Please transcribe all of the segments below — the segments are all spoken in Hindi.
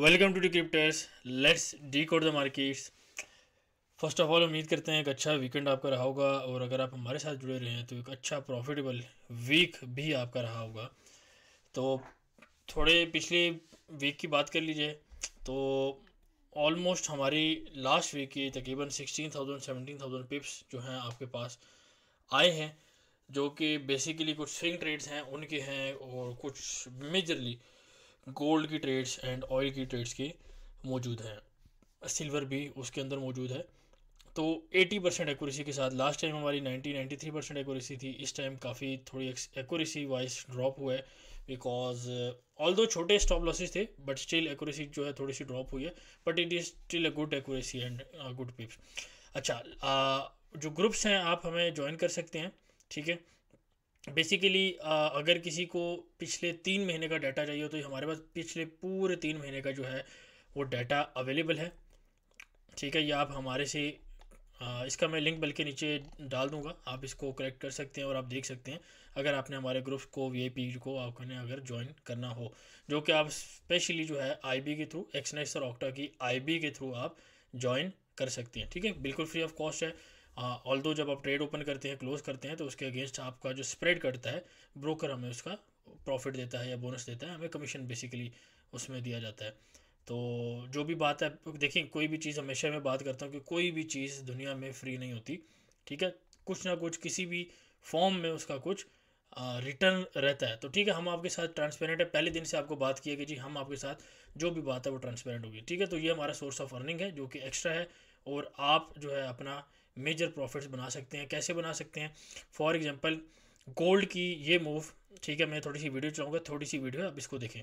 Welcome to Decryptors let's decode the markets first of all उम्मीद करते हैं एक अच्छा वीकेंड आपका रहा होगा और अगर आप हमारे साथ जुड़े रहे हैं तो एक अच्छा प्रॉफिटेबल वीक भी आपका रहा होगा तो थोड़े पिछले वीक की बात कर लीजिए तो ऑलमोस्ट हमारी लास्ट वीक की तकरीबन sixteen thousand seventeen thousand pips जो हैं आपके पास आए हैं जो कि बेसिकली कुछ स्विंग ट्रेड्स हैं उनके हैं और कुछ मेजरली गोल्ड की ट्रेड्स एंड ऑयल की ट्रेड्स की मौजूद हैं सिल्वर भी उसके अंदर मौजूद है तो 80 परसेंट एक्यूरेसी के साथ लास्ट टाइम हमारी 90 93 परसेंट एक्यूरेसी थी इस टाइम काफ़ी थोड़ी एक्यूरेसी वाइज ड्रॉप हुआ है बिकॉज ऑल दो छोटे स्टॉप लॉसेज थे बट स्टिल एक्यूरेसी जो है थोड़ी सी ड्रॉप हुई है but it is still a good accuracy and good pips अच्छा आ, uh, जो ग्रुप्स हैं आप हमें ज्वाइन कर सकते हैं ठीक है बेसिकली अगर किसी को पिछले तीन महीने का डाटा चाहिए तो हमारे पास पिछले पूरे तीन महीने का जो है वो डाटा अवेलेबल है ठीक है ये आप हमारे से इसका मैं लिंक बल्कि नीचे डाल दूंगा आप इसको कलेक्ट कर सकते हैं और आप देख सकते हैं अगर आपने हमारे ग्रुप को पी को आपने अगर ज्वाइन करना हो जो कि आप स्पेशली जो है बी के थ्रू एक्सनेस और ऑक्टा की बी के थ्रू आप ज्वाइन कर सकते हैं ठीक है बिल्कुल फ्री ऑफ कॉस्ट है ऑल दो जब आप ट्रेड ओपन करते हैं क्लोज करते हैं तो उसके अगेंस्ट आपका जो स्प्रेड करता है ब्रोकर हमें उसका प्रॉफिट देता है या बोनस देता है हमें कमीशन बेसिकली उसमें दिया जाता है तो जो भी बात है देखिए कोई भी चीज़ हमेशा मैं बात करता हूँ कि कोई भी चीज़ दुनिया में फ्री नहीं होती ठीक है कुछ ना कुछ किसी भी फॉर्म में उसका कुछ रिटर्न रहता है तो ठीक है हम आपके साथ ट्रांसपेरेंट है पहले दिन से आपको बात की है कि जी हम आपके साथ जो भी बात है वो ट्रांसपेरेंट होगी ठीक है तो ये हमारा सोर्स ऑफ अर्निंग है जो कि एक्स्ट्रा है और आप जो है अपना मेजर प्रॉफिट्स बना सकते हैं कैसे बना सकते हैं फॉर एग्जांपल गोल्ड की ये मूव ठीक है मैं थोड़ी सी वीडियो चलाऊंगा थोड़ी सी वीडियो आप इसको देखें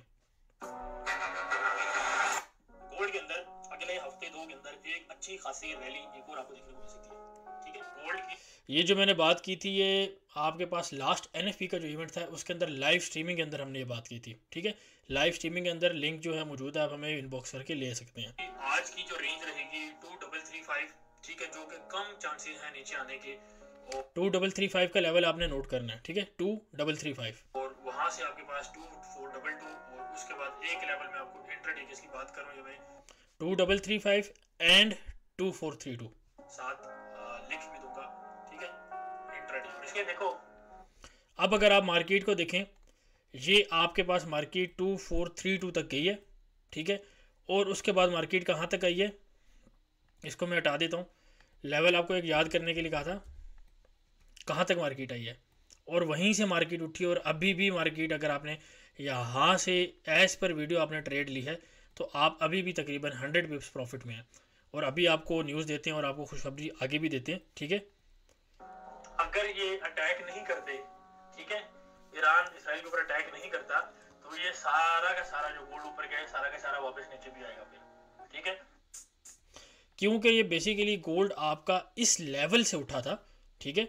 गोल्ड के अंदर अगले हफ्ते दो के अंदर एक अच्छी खासी रैली एक और आपको देखने को मिल सकती है ये जो मैंने बात की थी ये आपके पास लास्ट एन का जो इवेंट था उसके अंदर लाइव स्ट्रीमिंग के अंदर हमने ये बात की थी ठीक है लाइव स्ट्रीमिंग के अंदर लिंक जो है मौजूद है आप हमें इनबॉक्स करके ले सकते हैं आज की जो रेंज रहेगी टू डबल थ्री फाइव ठीक है जो कि कम चांसेस हैं नीचे आने के टू डबल थ्री फाइव का लेवल आपने नोट करना है ठीक है टू डबल थ्री फाइव और वहाँ से आपके पास टू फोर डबल टू और उसके बाद एक लेवल में आपको इंटर डिजिट की बात करूँ मैं two double three five and two four three two सात लिख भी दूंगा ठीक है इंटर इसके देखो अब अगर आप मार्केट को देखें ये आपके पास market two four three two तक गई है ठीक है और उसके बाद मार्केट कहाँ तक आई है इसको मैं हटा देता हूँ लेवल आपको एक याद करने के लिए कहा था कहाँ तक मार्केट आई है और वहीं से मार्केट उठी और अभी भी मार्केट अगर आपने यहाँ से एज पर वीडियो आपने ट्रेड ली है तो आप अभी भी तकरीबन हंड्रेड बिप्स प्रॉफिट में हैं और अभी आपको न्यूज़ देते हैं और आपको खुशखबरी आगे भी देते हैं ठीक है अगर ये अटैक नहीं करते ठीक है ईरान इसराइल के ऊपर अटैक नहीं करता तो ये सारा का सारा जो गोल्ड ऊपर गया सारा का सारा वापस नीचे भी आएगा फिर ठीक है क्योंकि ये बेसिकली गोल्ड आपका इस लेवल से उठा था ठीक है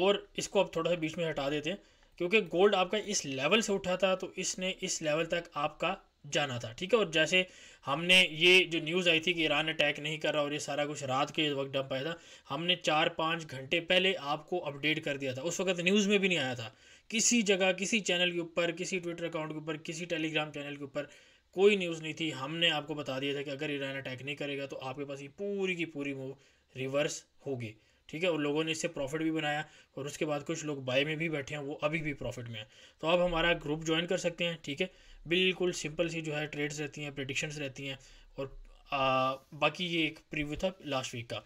और इसको आप थोड़ा सा बीच में हटा देते हैं क्योंकि गोल्ड आपका इस लेवल से उठा था तो इसने इस लेवल तक आपका जाना था ठीक है और जैसे हमने ये जो न्यूज़ आई थी कि ईरान अटैक नहीं कर रहा और ये सारा कुछ रात के वक्त डंप आया था हमने चार पाँच घंटे पहले आपको अपडेट कर दिया था उस वक्त न्यूज़ में भी नहीं आया था किसी जगह किसी चैनल के ऊपर किसी ट्विटर अकाउंट के ऊपर किसी टेलीग्राम चैनल के ऊपर कोई न्यूज़ नहीं थी हमने आपको बता दिया था कि अगर ईरान अटैक नहीं करेगा तो आपके पास ये पूरी की पूरी मूव रिवर्स होगी ठीक है और लोगों ने इससे प्रॉफिट भी बनाया और उसके बाद कुछ लोग बाय में भी बैठे हैं वो अभी भी प्रॉफिट में हैं तो आप हमारा ग्रुप ज्वाइन कर सकते हैं ठीक है बिल्कुल सिंपल सी जो है ट्रेड्स रहती हैं प्रडिक्शंस रहती हैं और आ, बाकी ये एक प्रिव्यू था लास्ट वीक का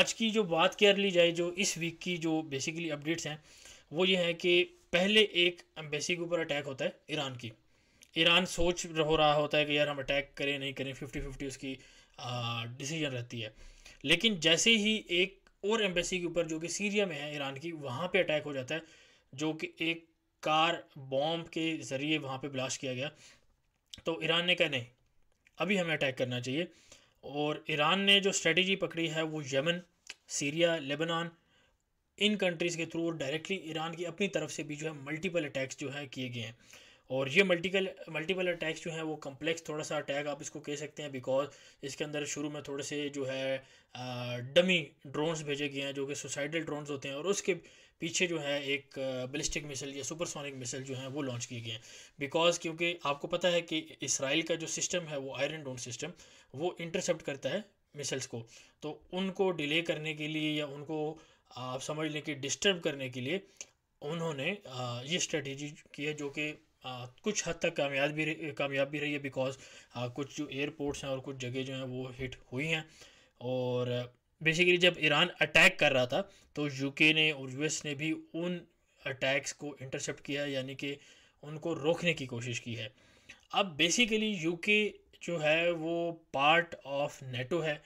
आज की जो बात कर ली जाए जो इस वीक की जो बेसिकली अपडेट्स हैं वो ये है कि पहले एक एम्बेसी के ऊपर अटैक होता है ईरान की ईरान सोच हो रहा होता है कि यार हम अटैक करें नहीं करें फिफ्टी फिफ्टी उसकी डिसीजन रहती है लेकिन जैसे ही एक और एम्बेसी के ऊपर जो कि सीरिया में है ईरान की वहाँ पे अटैक हो जाता है जो कि एक कार बॉम्ब के ज़रिए वहाँ पे ब्लास्ट किया गया तो ईरान ने कहा नहीं अभी हमें अटैक करना चाहिए और ईरान ने जो स्ट्रेटजी पकड़ी है वो यमन सीरिया लेबनान इन कंट्रीज़ के थ्रू और डायरेक्टली ईरान की अपनी तरफ से भी जो है मल्टीपल अटैक्स जो है किए गए हैं और ये मल्टीपल मल्टीपल अटैक्स जो हैं वो कम्प्लेक्स थोड़ा सा अटैक आप इसको कह सकते हैं बिकॉज इसके अंदर शुरू में थोड़े से जो है डमी ड्रोन्स भेजे गए हैं जो कि सुसाइडल ड्रोन्स होते हैं और उसके पीछे जो है एक बलिस्टिक मिसल या सुपरसोनिक मिसल जो है वो लॉन्च किए गए हैं बिकॉज क्योंकि आपको पता है कि इसराइल का जो सिस्टम है वो आयरन ड्रोन सिस्टम वो इंटरसेप्ट करता है मिसल्स को तो उनको डिले करने के लिए या उनको आप समझ लें कि डिस्टर्ब करने के लिए उन्होंने ये स्ट्रेटजी की है जो कि आ, कुछ हद तक कामयाब भी कामयाब भी रही है बिकॉज कुछ जो एयरपोर्ट्स हैं और कुछ जगह जो हैं वो हिट हुई हैं और बेसिकली जब ईरान अटैक कर रहा था तो यूके ने और यूएस ने भी उन अटैक्स को इंटरसेप्ट किया यानी कि उनको रोकने की कोशिश की है अब बेसिकली यूके जो है वो पार्ट ऑफ नेटो है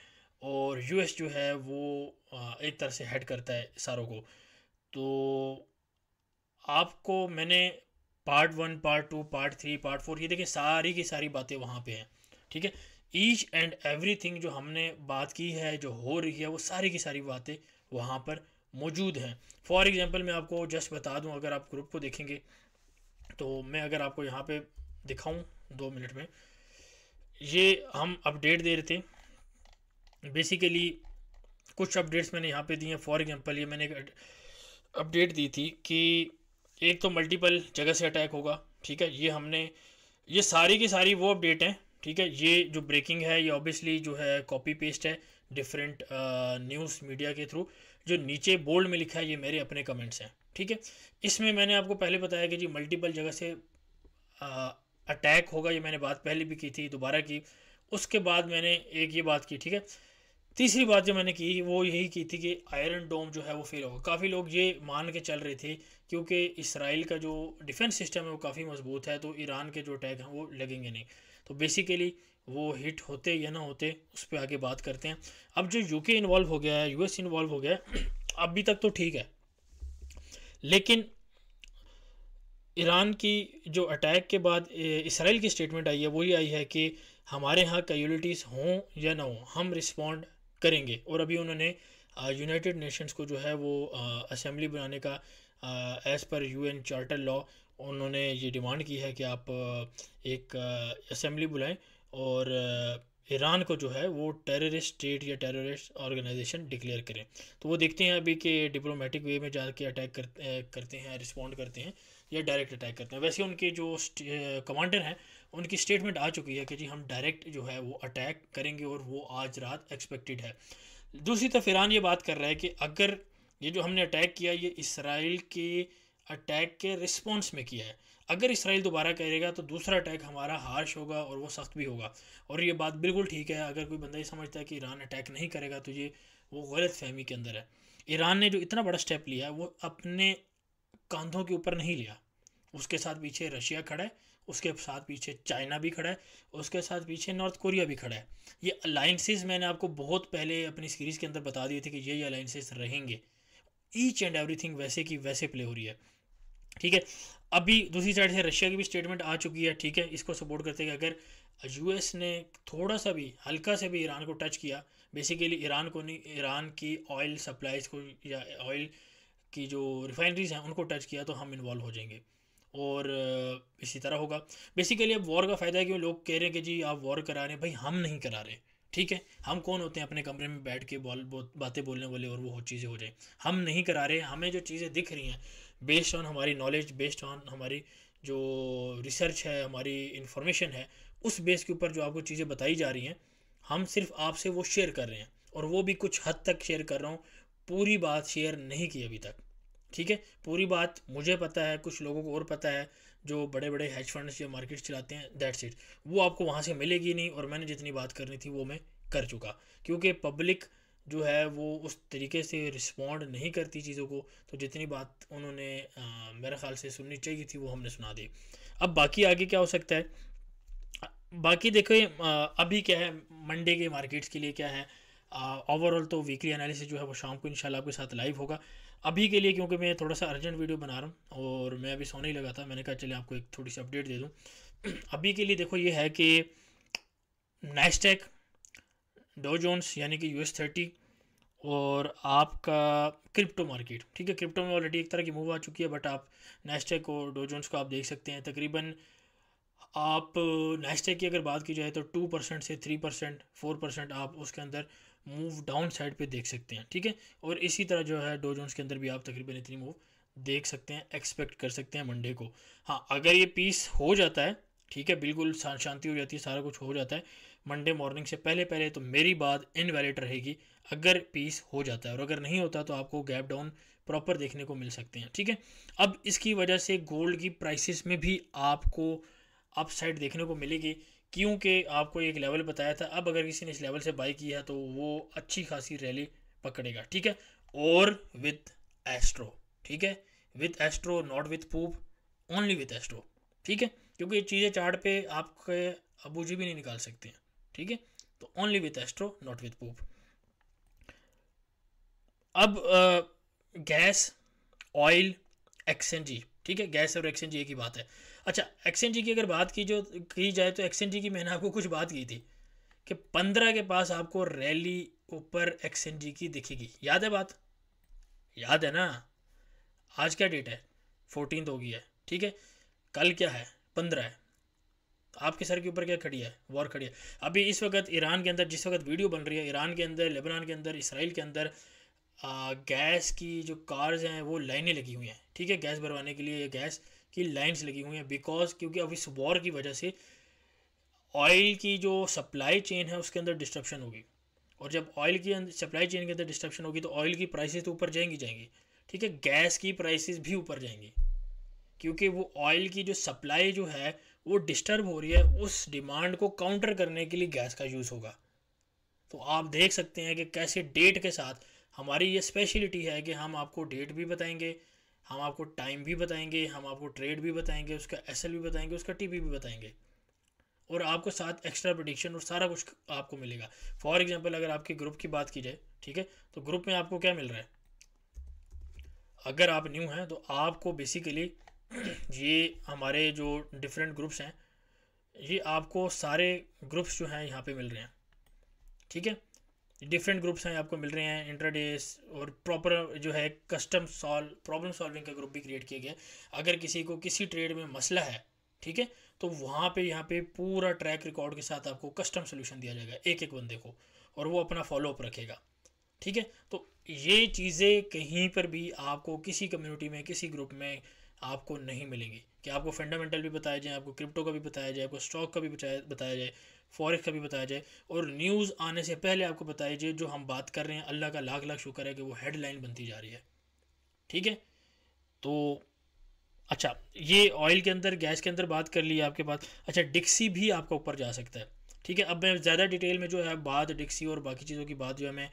और यूएस जो है वो एक तरह से हेड करता है सारों को तो आपको मैंने part one part two part three part four ये देखिए सारी की सारी बातें वहाँ पे हैं ठीक है ईच एंड एवरी जो हमने बात की है जो हो रही है वो सारी की सारी बातें वहाँ पर मौजूद हैं फॉर एग्ज़ाम्पल मैं आपको जस्ट बता दूँ अगर आप ग्रुप को देखेंगे तो मैं अगर आपको यहाँ पे दिखाऊँ दो मिनट में ये हम अपडेट दे रहे थे बेसिकली कुछ अपडेट्स मैंने यहाँ पे दिए हैं फॉर एग्ज़ाम्पल ये मैंने एक अपडेट दी थी कि एक तो मल्टीपल जगह से अटैक होगा ठीक है ये हमने ये सारी की सारी वो अपडेट हैं ठीक है ये जो ब्रेकिंग है ये ऑब्वियसली जो है कॉपी पेस्ट है डिफरेंट न्यूज़ मीडिया के थ्रू जो नीचे बोल्ड में लिखा है ये मेरे अपने कमेंट्स हैं ठीक है इसमें मैंने आपको पहले बताया कि जी मल्टीपल जगह से अटैक uh, होगा ये मैंने बात पहले भी की थी दोबारा की उसके बाद मैंने एक ये बात की ठीक है तीसरी बात जो मैंने की वो यही की थी कि आयरन डोम जो है वो फेल होगा काफ़ी लोग ये मान के चल रहे थे क्योंकि इसराइल का जो डिफेंस सिस्टम है वो काफ़ी मजबूत है तो ईरान के जो अटैक हैं वो लगेंगे नहीं तो बेसिकली वो हिट होते या ना होते उस पर आगे बात करते हैं अब जो यूके इन्वॉल्व हो गया है यूएस इन्वॉल्व हो गया है अभी तक तो ठीक है लेकिन ईरान की जो अटैक के बाद इसराइल की स्टेटमेंट आई है वही आई है कि हमारे यहाँ कैलिटीज हों या ना हों हम रिस्पॉन्ड करेंगे और अभी उन्होंने यूनाइटेड नेशंस को जो है वो असेंबली बनाने का as per you N charter law उन्होंने ये डिमांड की है कि आप एक असम्बली बुलाएं और ईरान को जो है वो टेररिस्ट स्टेट या टेररिस्ट ऑर्गेनाइजेशन डिक्लेयर करें तो वो देखते हैं अभी कि डिप्लोमेटिक वे में जाके अटैक करते हैं रिस्पॉन्ड करते हैं या डायरेक्ट अटैक करते हैं वैसे उनके जो कमांडर हैं उनकी स्टेटमेंट आ चुकी है कि जी हम डायरेक्ट जो है वो अटैक करेंगे और वो आज रात एक्सपेक्टेड है दूसरी तरफ ईरान ये बात कर रहा है कि अगर ये जो हमने अटैक किया ये इसराइल के अटैक के रिस्पॉन्स में किया है अगर इसराइल दोबारा करेगा तो दूसरा अटैक हमारा हार्श होगा और वो सख्त भी होगा और ये बात बिल्कुल ठीक है अगर कोई बंदा ये समझता है कि ईरान अटैक नहीं करेगा तो ये वो गलत फहमी के अंदर है ईरान ने जो इतना बड़ा स्टेप लिया है वो अपने कंधों के ऊपर नहीं लिया उसके साथ पीछे रशिया खड़ा है उसके साथ पीछे चाइना भी खड़ा है उसके साथ पीछे नॉर्थ कोरिया भी खड़ा है ये अलाइंसेस मैंने आपको बहुत पहले अपनी सीरीज़ के अंदर बता दिए थे कि ये अलाइंसेस रहेंगे ईच एंड एवरीथिंग वैसे की वैसे प्ले हो रही है ठीक है अभी दूसरी साइड से रशिया की भी स्टेटमेंट आ चुकी है ठीक है इसको सपोर्ट करते कि अगर यूएस ने थोड़ा सा भी हल्का से भी ईरान को टच किया बेसिकली ईरान को नहीं ईरान की ऑयल सप्लाईज को या ऑयल की जो रिफाइनरीज हैं उनको टच किया तो हम इन्वॉल्व हो जाएंगे और इसी तरह होगा बेसिकली अब वॉर का फ़ायदा है कि लोग कह रहे हैं कि जी आप वॉर करा रहे हैं भाई हम नहीं करा रहे ठीक है हम कौन होते हैं अपने कमरे में बैठ के बॉल बातें बोलने वाले और वो चीज़ें हो जाए हम नहीं करा रहे हमें जो चीज़ें दिख रही हैं बेस्ड ऑन हमारी नॉलेज बेस्ड ऑन हमारी जो रिसर्च है हमारी इंफॉर्मेशन है उस बेस के ऊपर जो आपको चीज़ें बताई जा रही हैं हम सिर्फ आपसे वो शेयर कर रहे हैं और वो भी कुछ हद तक शेयर कर रहा हूँ पूरी बात शेयर नहीं की अभी तक ठीक है पूरी बात मुझे पता है कुछ लोगों को और पता है जो बड़े बड़े हेज फंड्स या मार्केट्स चलाते हैं दैट्स इट वो आपको वहाँ से मिलेगी नहीं और मैंने जितनी बात करनी थी वो मैं कर चुका क्योंकि पब्लिक जो है वो उस तरीके से रिस्पॉन्ड नहीं करती चीज़ों को तो जितनी बात उन्होंने आ, मेरे ख्याल से सुननी चाहिए थी वो हमने सुना दी अब बाकी आगे क्या हो सकता है बाकी देखें अभी क्या है मंडे के मार्केट्स के लिए क्या है ओवरऑल तो वीकली एनालिसिस जो है वो शाम को इंशाल्लाह आपके साथ लाइव होगा अभी के लिए क्योंकि मैं थोड़ा सा अर्जेंट वीडियो बना रहा हूँ और मैं अभी सोने ही लगा था मैंने कहा चले आपको एक थोड़ी सी अपडेट दे दूँ अभी के लिए देखो ये है कि नाइस्टैक डो जोन्स यानी कि यू एस थर्टी और आपका क्रिप्टो मार्केट ठीक है क्रिप्टो में ऑलरेडी एक तरह की मूव आ चुकी है बट आप नेस्टेक और जोन्स को आप देख सकते हैं तकरीबन आप नेस्टेक की अगर बात की जाए तो टू परसेंट से थ्री परसेंट फोर परसेंट आप उसके अंदर मूव डाउन साइड पे देख सकते हैं ठीक है और इसी तरह जो है डो जोन्स के अंदर भी आप तकरीबन इतनी मूव देख सकते हैं एक्सपेक्ट कर सकते हैं मंडे को हाँ अगर ये पीस हो जाता है ठीक है बिल्कुल शांति हो जाती है सारा कुछ हो जाता है मंडे मॉर्निंग से पहले पहले तो मेरी बात इनवैलिड रहेगी अगर पीस हो जाता है और अगर नहीं होता तो आपको गैप डाउन प्रॉपर देखने को मिल सकते हैं ठीक है अब इसकी वजह से गोल्ड की प्राइसेस में भी आपको अपसाइड देखने को मिलेगी क्योंकि आपको एक लेवल बताया था अब अगर किसी ने इस लेवल से बाई किया तो वो अच्छी खासी रैली पकड़ेगा ठीक है और विथ एस्ट्रो ठीक है with astro not with poop only with astro ठीक है क्योंकि ये चीज़ें चार्ट पे आपके अबू जी भी नहीं निकाल सकते हैं ठीक है तो only with astro not with poop अब गैस ऑयल एक्सएनजी ठीक है गैस और एक्सएनजी एक ही बात है अच्छा एक्सेंट जी की अगर बात की जो की जाए तो एक्सेंट जी की मैंने आपको कुछ बात की थी कि पंद्रह के पास आपको रैली ऊपर एक्सेंट जी की दिखेगी याद है बात याद है ना आज क्या डेट है फोर्टीन होगी है ठीक है कल क्या है पंद्रह है आपके सर के ऊपर क्या खड़ी है वॉर खड़ी है अभी इस वक्त ईरान के अंदर जिस वक्त वीडियो बन रही है ईरान के अंदर लेबनान के अंदर इसराइल के अंदर गैस की जो कार्स हैं वो लाइनें लगी हुई हैं ठीक है गैस भरवाने के लिए गैस की लाइंस लगी हुई हैं बिकॉज क्योंकि अब इस वॉर की वजह से ऑयल की जो सप्लाई चेन है उसके अंदर डिस्ट्रप्शन होगी और जब ऑयल की सप्लाई चेन के अंदर डिस्ट्रप्शन होगी तो ऑयल की प्राइसेस तो ऊपर जाएंगी जाएंगी ठीक है गैस की प्राइसेस भी ऊपर जाएंगी क्योंकि वो ऑयल की जो सप्लाई जो है वो डिस्टर्ब हो रही है उस डिमांड को काउंटर करने के लिए गैस का यूज़ होगा तो आप देख सकते हैं कि कैसे डेट के साथ हमारी ये स्पेशलिटी है कि हम आपको डेट भी बताएंगे हम आपको टाइम भी बताएंगे हम आपको ट्रेड भी बताएंगे उसका एस भी बताएंगे उसका टी भी बताएंगे और आपको साथ एक्स्ट्रा प्रोडिक्शन और सारा कुछ आपको मिलेगा फॉर एग्जाम्पल अगर आपके ग्रुप की बात की जाए ठीक है तो ग्रुप में आपको क्या मिल रहा है अगर आप न्यू हैं तो आपको बेसिकली ये हमारे जो डिफरेंट ग्रुप्स हैं ये आपको सारे ग्रुप्स जो हैं यहाँ पे मिल रहे हैं ठीक है डिफरेंट ग्रुप्स हैं आपको मिल रहे हैं इंटरडेस और प्रॉपर जो है कस्टम सॉल्व प्रॉब्लम सॉल्विंग का ग्रुप भी क्रिएट किया गया अगर किसी को किसी ट्रेड में मसला है ठीक है तो वहाँ पे यहाँ पे पूरा ट्रैक रिकॉर्ड के साथ आपको कस्टम सोल्यूशन दिया जाएगा एक एक बंदे को और वो अपना फॉलोअप रखेगा ठीक है तो ये चीज़ें कहीं पर भी आपको किसी कम्युनिटी में किसी ग्रुप में आपको नहीं मिलेंगी कि आपको फंडामेंटल भी बताया जाए आपको क्रिप्टो का भी बताया जाए आपको स्टॉक का भी बताया जाए फॉरेक्स का भी बताया जाए और न्यूज़ आने से पहले आपको बताया जाए जो हम बात कर रहे हैं अल्लाह का लाख लाख शुक्र है कि वो हेडलाइन बनती जा रही है ठीक है तो अच्छा ये ऑयल के अंदर गैस के अंदर बात कर ली आपके पास अच्छा डिक्सी भी आपका ऊपर जा सकता है ठीक है अब मैं ज़्यादा डिटेल में जो है बात डिक्सी और बाकी चीज़ों की बात जो है मैं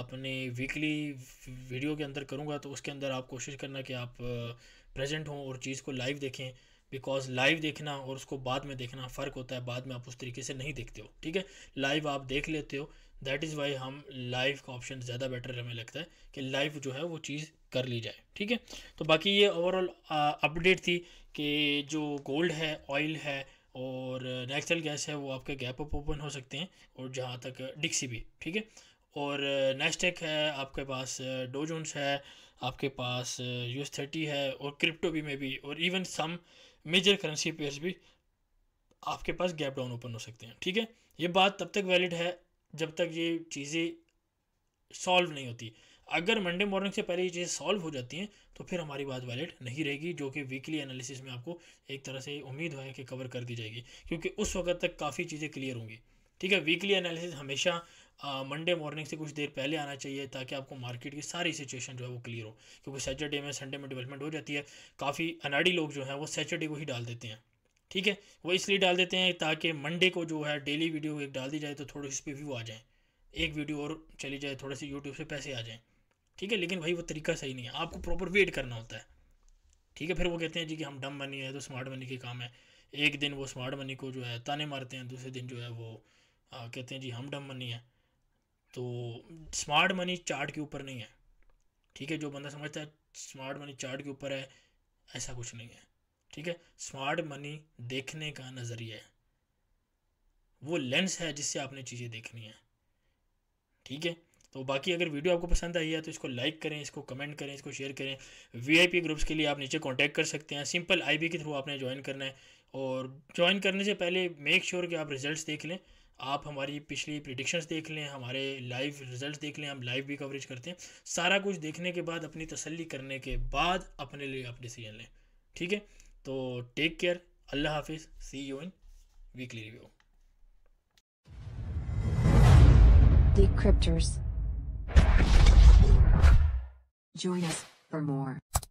आपने वीकली वीडियो के अंदर करूँगा तो उसके अंदर आप कोशिश करना कि आप प्रेजेंट हों और चीज़ को लाइव देखें बिकॉज लाइव देखना और उसको बाद में देखना फ़र्क होता है बाद में आप उस तरीके से नहीं देखते हो ठीक है लाइव आप देख लेते हो दैट इज़ वाई हम लाइव का ऑप्शन ज़्यादा बेटर हमें लगता है कि लाइव जो है वो चीज़ कर ली जाए ठीक है तो बाकी ये ओवरऑल अपडेट थी कि जो गोल्ड है ऑयल है और नेचुरल गैस है वो आपके गैप अप ओपन हो सकते हैं और जहाँ तक डिक्सी भी ठीक है और नेस्टेक है आपके पास डोजोन्स है आपके पास यूएस थर्टी है और क्रिप्टो भी में भी और even some major currency pairs भी आपके पास गैप डाउन ओपन हो सकते हैं ठीक है ये बात तब तक वैलिड है जब तक ये चीज़ें सॉल्व नहीं होती अगर मंडे मॉर्निंग से पहले ये चीज़ें सॉल्व हो जाती हैं तो फिर हमारी बात वैलिड नहीं रहेगी जो कि वीकली एनालिसिस में आपको एक तरह से उम्मीद है कि कवर कर दी जाएगी क्योंकि उस वक्त तक काफ़ी चीज़ें क्लियर होंगी ठीक है वीकली एनालिसिस हमेशा मंडे मॉर्निंग से कुछ देर पहले आना चाहिए ताकि आपको मार्केट की सारी सिचुएशन जो है वो क्लियर हो क्योंकि सैटरडे में संडे में डेवलपमेंट हो जाती है काफ़ी अनाड़ी लोग जो हैं वो सैटरडे को ही डाल देते हैं ठीक है वो इसलिए डाल देते हैं ताकि मंडे को जो है डेली वीडियो एक डाल दी जाए तो थोड़ी उस पर व्यू आ जाए एक वीडियो और चली जाए थोड़े से यूट्यूब से पैसे आ जाएँ ठीक है लेकिन भाई वो तरीका सही नहीं है आपको प्रॉपर वेट करना होता है ठीक है फिर वो कहते हैं जी कि हम डम मनी है तो स्मार्ट मनी के काम है एक दिन वो स्मार्ट मनी को जो है ताने मारते हैं दूसरे दिन जो है वो आ, कहते हैं जी हम डम मनी है तो स्मार्ट मनी चार्ट के ऊपर नहीं है ठीक है जो बंदा समझता है स्मार्ट मनी चार्ट के ऊपर है ऐसा कुछ नहीं है ठीक है स्मार्ट मनी देखने का नज़रिया है वो लेंस है जिससे आपने चीज़ें देखनी है ठीक है तो बाकी अगर वीडियो आपको पसंद आई है तो इसको लाइक करें इसको कमेंट करें इसको शेयर करें वीआईपी ग्रुप्स के लिए आप नीचे कांटेक्ट कर सकते हैं सिंपल आईबी के थ्रू आपने ज्वाइन करना है और ज्वाइन करने से पहले मेक श्योर sure कि आप रिजल्ट्स देख लें आप हमारी पिछली प्रिडिक्शंस देख लें हमारे लाइव रिजल्ट्स देख लें हम लाइव भी कवरेज करते हैं सारा कुछ देखने के बाद अपनी तसल्ली करने के बाद अपने लिए आप डिसीजन लें ठीक है तो टेक केयर अल्लाह हाफिज़ see you in weekly review Decryptors. Join us for more.